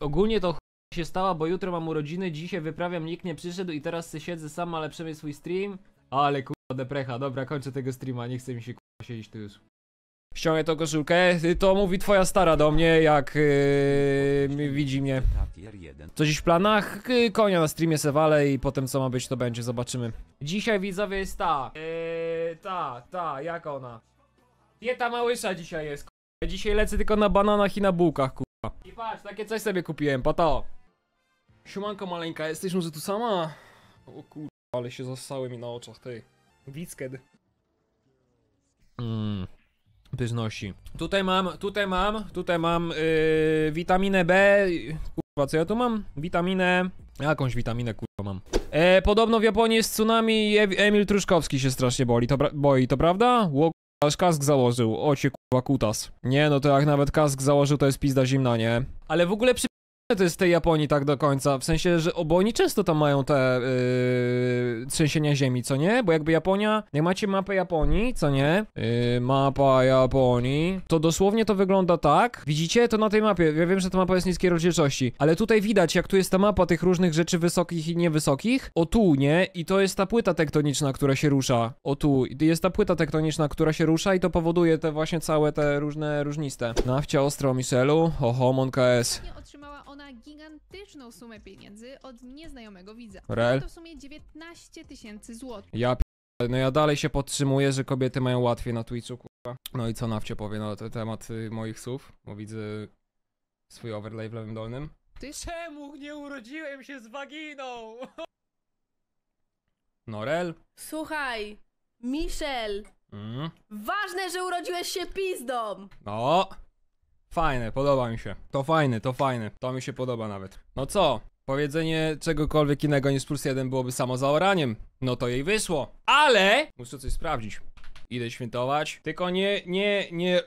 Ogólnie to się stała, bo jutro mam urodziny, dzisiaj wyprawiam, nikt nie przyszedł i teraz siedzę sam, ale przemyśl swój stream. Ale kurwa deprecha, dobra, kończę tego streama, nie chce mi się kurwa siedzieć tu już. Ściągnę tą koszulkę, y, to mówi twoja stara do mnie, jak yy, widzi mnie. co dziś w planach? Konia na streamie sewale i potem co ma być to będzie, zobaczymy. Dzisiaj widzowie jest ta, yy, ta, ta, jak ona? Dieta małysza dzisiaj jest, kurwa. Dzisiaj lecę tylko na bananach i na bułkach, kurwa. I patrz, takie coś sobie kupiłem, po to. maleńka, jesteś może tu sama? O kur... ale się zasały mi na oczach, ty. Wicked. Mmm. Pyszności. Tutaj mam, tutaj mam, tutaj mam yy, witaminę B. Kurwa, co ja tu mam? Witaminę... Jakąś witaminę kurwa mam. E, podobno w Japonii jest tsunami i Emil Truszkowski się strasznie boli, to boi, to prawda? Aż kask założył, ocie kurwa kutas. Nie, no to jak nawet kask założył, to jest pizda zimna, nie? Ale w ogóle przy to jest tej Japonii tak do końca, w sensie, że, bo oni często tam mają te yy, trzęsienia ziemi, co nie? Bo jakby Japonia, jak macie mapę Japonii, co nie? Yy, mapa Japonii, to dosłownie to wygląda tak, widzicie to na tej mapie, ja wiem, że ta mapa jest niskiej rozdzielczości, ale tutaj widać, jak tu jest ta mapa tych różnych rzeczy wysokich i niewysokich, o tu, nie? I to jest ta płyta tektoniczna, która się rusza, o tu, jest ta płyta tektoniczna, która się rusza i to powoduje te właśnie całe te różne różniste. Nafcia, ostro, Michelu, oho, KS. Nie Otrzymała on ona gigantyczną sumę pieniędzy od nieznajomego widza. Rel. To w sumie 19 tysięcy złotych. Ja p... no ja dalej się podtrzymuję, że kobiety mają łatwiej na Twitchu, kurwa. No i co Nawcie powie na ten temat y, moich słów, bo widzę swój overlay w lewym dolnym. Ty czemu nie urodziłem się z waginą? Norel? Słuchaj, Michel, Mm. Ważne, że urodziłeś się pizdom. No! Fajne, podoba mi się. To fajne, to fajne. To mi się podoba nawet. No co? Powiedzenie czegokolwiek innego niż plus jeden byłoby samo zaoraniem. No to jej wyszło. Ale muszę coś sprawdzić. Idę świętować. Tylko nie, nie, nie.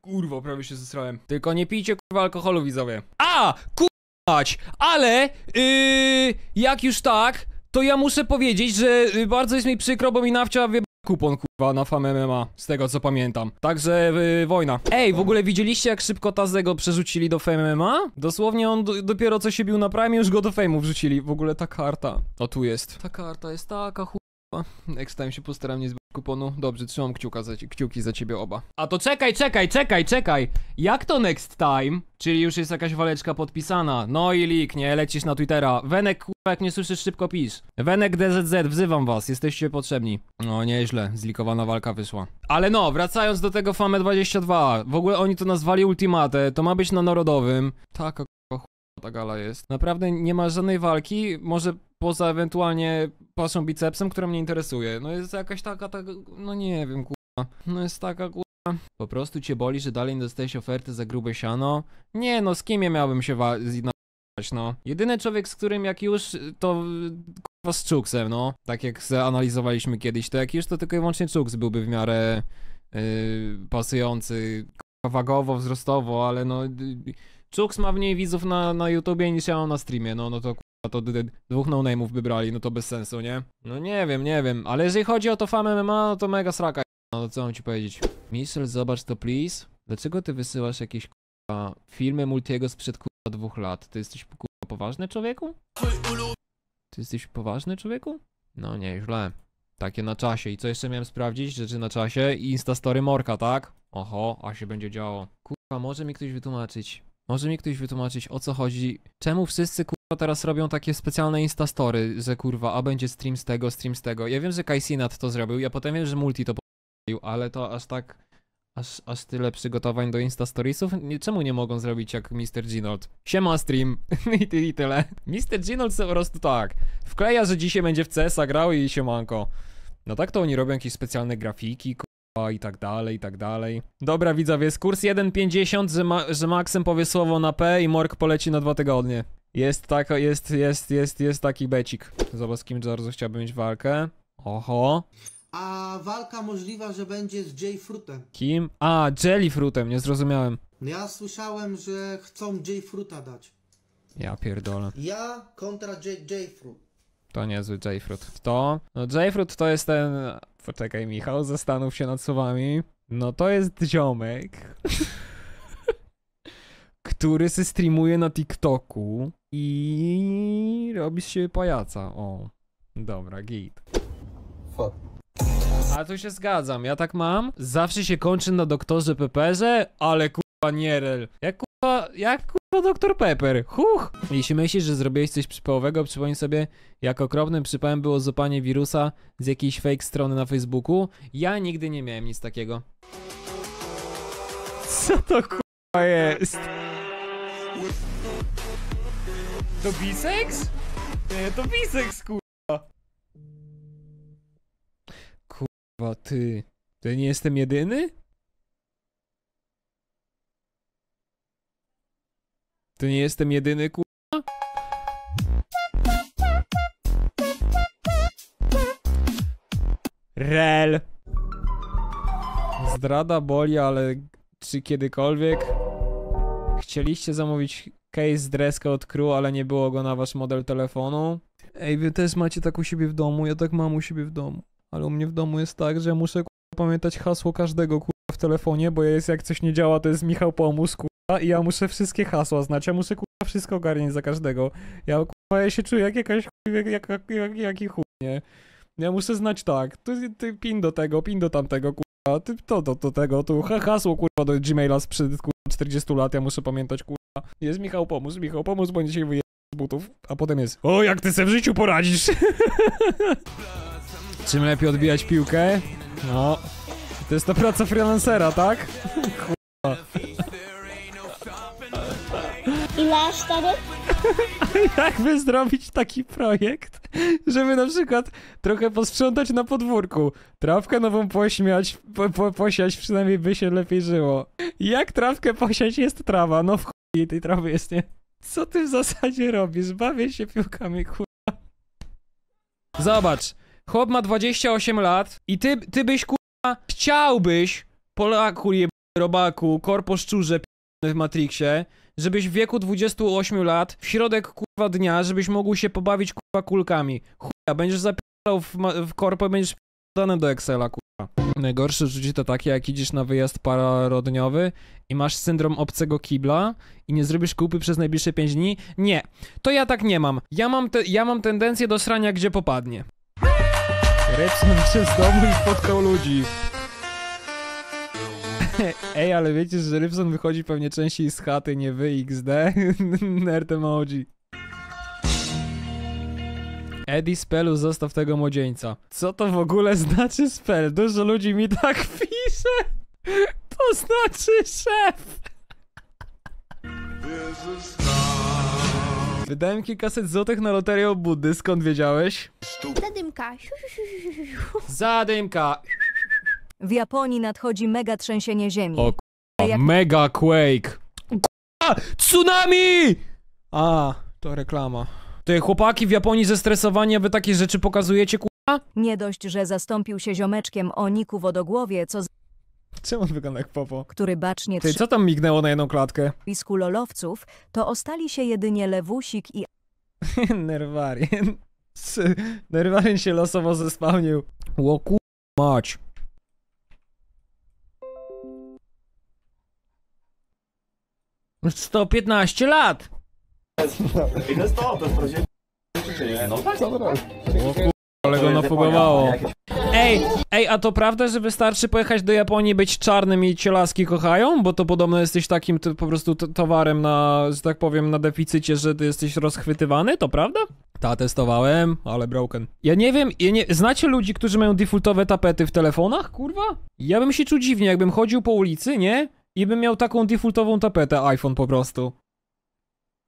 Kurwo, prawie się zesrałem. Tylko nie pijcie kurwa alkoholu, widzowie. A! Kurwać! Ale yy, jak już tak, to ja muszę powiedzieć, że y, bardzo jest mi przykro, bo mi nawcia wie kupon kurwa na FAM MMA, z tego co pamiętam. Także yy, wojna. Ej, w ogóle widzieliście jak szybko Tazego przerzucili do FAM MMA? Dosłownie on do, dopiero co się bił na prime, już go do fejmu wrzucili. W ogóle ta karta. O tu jest. Ta karta jest taka chupa. Next time się postaram nie kuponu. Dobrze, trzymam kciuka za, kciuki za ciebie oba. A to czekaj, czekaj, czekaj, czekaj! Jak to next time? Czyli już jest jakaś waleczka podpisana. No i lik, nie, lecisz na Twittera. Wenek, jak nie słyszysz, szybko pisz. Wenek DZZ, wzywam was, jesteście potrzebni. No, nieźle, zlikowana walka wyszła. Ale no, wracając do tego FAME 22. W ogóle oni to nazwali Ultimate, to ma być na Narodowym. Tak ta gala jest. Naprawdę nie ma żadnej walki, może poza ewentualnie paszą bicepsem, która mnie interesuje. No jest jakaś taka, tak, no nie wiem, kurwa. No jest taka, kurwa. Po prostu cię boli, że dalej nie dostajesz oferty za grube siano? Nie no, z kim ja miałbym się walczyć? no. Jedyny człowiek, z którym jak już, to kurwa z Czuksem, no. Tak jak analizowaliśmy kiedyś, to jak już, to tylko i wyłącznie Czuks byłby w miarę yy, pasujący, kurwa wagowo, wzrostowo, ale no... Yy, Czuks ma mniej widzów na, na YouTubie niż ja mam na streamie, no, no to kurwa, to dwóch no-name'ów by brali, no to bez sensu, nie? No nie wiem, nie wiem, ale jeżeli chodzi o to fam MMA, no to mega sraka, no to no co mam ci powiedzieć? Michel, zobacz to please. Dlaczego ty wysyłasz jakieś kurwa filmy Multiego sprzed kurwa dwóch lat? Ty jesteś kurwa poważny człowieku? Ty jesteś poważny człowieku? No nie, źle. Takie na czasie. I co jeszcze miałem sprawdzić? Rzeczy na czasie Instastory Morka, tak? Oho, a się będzie działo. Kurwa, może mi ktoś wytłumaczyć. Może mi ktoś wytłumaczyć o co chodzi? Czemu wszyscy kurwa teraz robią takie specjalne instastory, że kurwa, a będzie stream z tego, stream z tego. Ja wiem, że Kaisinat to zrobił, ja potem wiem, że Multi to zrobił, ale to aż tak, aż, aż tyle przygotowań do instastoriesów? Nie, czemu nie mogą zrobić jak Mr. Ginold? Siema stream I, ty, i tyle. Mr. Ginold po prostu tak, wkleja, że dzisiaj będzie w CS grał i siemanko. No tak to oni robią jakieś specjalne grafiki, i tak dalej, i tak dalej. Dobra widzowie, jest kurs 1.50, że, ma że Maxem powie słowo na P i Mork poleci na dwa tygodnie. Jest tak, jest, jest, jest, jest taki becik. Zobacz, z kim Jarzu chciałby mieć walkę. Oho. A walka możliwa, że będzie z Jay Fruitem. Kim? A, Jelly Fruitem, nie zrozumiałem. No ja słyszałem, że chcą Jay Fruita dać. Ja pierdolę. Ja kontra Jay, Jay Fruit. To niezły J-Fruit. To? No J-Fruit to jest ten... Poczekaj Michał, zastanów się nad słowami. No to jest ziomek, który se streamuje na TikToku i robi się pajaca. O, dobra, git. A tu się zgadzam, ja tak mam. Zawsze się kończy na doktorze Peperze, ale kurwa Nierel. Jak jak kurwa Dr. Pepper, huch! Jeśli myślisz, że zrobiłeś coś przypałowego, przypomnij sobie, jak okropnym przypałem było zupanie wirusa z jakiejś fake strony na Facebooku. Ja nigdy nie miałem nic takiego. Co to kurwa jest? To biseks? Nie, to biseks kurwa. Kurwa, ty. To nie jestem jedyny? To nie jestem jedyny, kurwa? Rel. Zdrada boli, ale czy kiedykolwiek chcieliście zamówić case z dreska od crew, ale nie było go na wasz model telefonu? Ej, wy też macie tak u siebie w domu, ja tak mam u siebie w domu. Ale u mnie w domu jest tak, że ja muszę kurwa, pamiętać hasło każdego kurwa w telefonie, bo jest jak coś nie działa, to jest Michał pomóż kurwa i ja muszę wszystkie hasła znać, ja muszę kurwa wszystko ogarniać za każdego. Ja kurwa ja się czuję jak jakaś jak, jak, jak, jaki chuj, nie? Ja muszę znać tak, ty, ty pin do tego, pin do tamtego, kurwa, ty to do, do tego, tu hasło kurwa do Gmaila sprzed kurwa 40 lat, ja muszę pamiętać kurwa. Jest Michał, pomóż, Michał, pomóż, bo dzisiaj wyje z butów, a potem jest O, jak ty se w życiu poradzisz! Czym lepiej odbijać piłkę? No. To jest ta praca freelancera, tak? Kurwa. Dla A jak wyzdrowić zrobić taki projekt, żeby na przykład trochę posprzątać na podwórku, trawkę nową pośmiać, po, po, posiać przynajmniej by się lepiej żyło. Jak trawkę posiać jest trawa, no w chuj tej trawy jest, nie? Co ty w zasadzie robisz? Bawię się piłkami, kurwa. Zobacz, chłop ma 28 lat i ty, ty byś kurwa, chciałbyś, Polaku jeb... robaku, korpo szczurze, w Matrixie, żebyś w wieku 28 lat, w środek kurwa dnia, żebyś mógł się pobawić kurwa kulkami. Chuja, będziesz zapisał w, w korpo i będziesz dane do Excela kurwa. Najgorsze uczucie to takie, jak idziesz na wyjazd parodniowy i masz syndrom obcego kibla i nie zrobisz kupy przez najbliższe 5 dni. Nie, to ja tak nie mam. Ja mam, te, ja mam tendencję do srania, gdzie popadnie. Repsnął przez domu i spotkał ludzi. Ej, ale wiecie, że Rybson wychodzi pewnie częściej z chaty, nie wy XD? Nerd emoji. Eddie Spelu zostaw tego młodzieńca. Co to w ogóle znaczy spell? Dużo ludzi mi tak pisze. To znaczy szef. Wydałem kilkaset złotych na loterię o Buddy, skąd wiedziałeś? Zadymka. Zadymka. W Japonii nadchodzi mega trzęsienie ziemi. O k***a, jak... mega quake. K***a, tsunami! A, to reklama. Ty chłopaki w Japonii zestresowani, a wy takie rzeczy pokazujecie, k***a? Nie dość, że zastąpił się ziomeczkiem o niku wodogłowie, co z... Czemu on wygląda jak popo? Który bacznie... Ty, co tam mignęło na jedną klatkę? ...pisku lolowców, to ostali się jedynie Lewusik i... Nerwarien. Nerwarien się losowo Ło Łoku mać. 115 lat! Ile stop, to sprawdziłem. No tak, Ale go nafugowało. Ej, ej, a to prawda, że wystarczy pojechać do Japonii, być czarnym i cię laski kochają? Bo to podobno jesteś takim po prostu towarem na, że tak powiem, na deficycie, że ty jesteś rozchwytywany, to prawda? Ta, testowałem, ale broken. Ja nie wiem, ja nie, znacie ludzi, którzy mają defaultowe tapety w telefonach, kurwa? Ja bym się czuł dziwnie, jakbym chodził po ulicy, nie? i bym miał taką defaultową tapetę iPhone po prostu.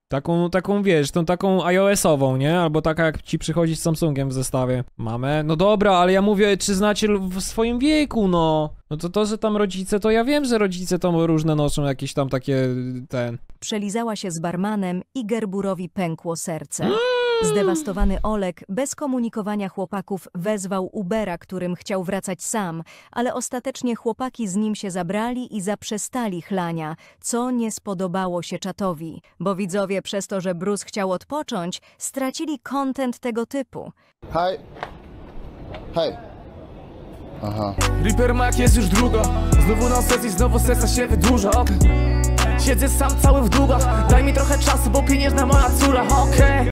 Taką, taką wiesz, tą taką iOS-ową, nie? Albo taka jak ci przychodzi z Samsungiem w zestawie. Mamy? No dobra, ale ja mówię, czy znacie w swoim wieku, no. No to to, że tam rodzice, to ja wiem, że rodzice tam różne noszą jakieś tam takie, ten... Przelizała się z barmanem i Gerburowi pękło serce. Mm. Zdewastowany Olek bez komunikowania chłopaków wezwał Ubera, którym chciał wracać sam, ale ostatecznie chłopaki z nim się zabrali i zaprzestali chlania, co nie spodobało się czatowi, bo widzowie przez to, że Bruce chciał odpocząć, stracili kontent tego typu. Hej! Hej! Aha. Reaper Mac jest już druga, znowu na sesji, znowu sesja się wydłuża, Siedzę sam cały w długach Daj mi trochę czasu, bo pieniężna moja córa, okej okay.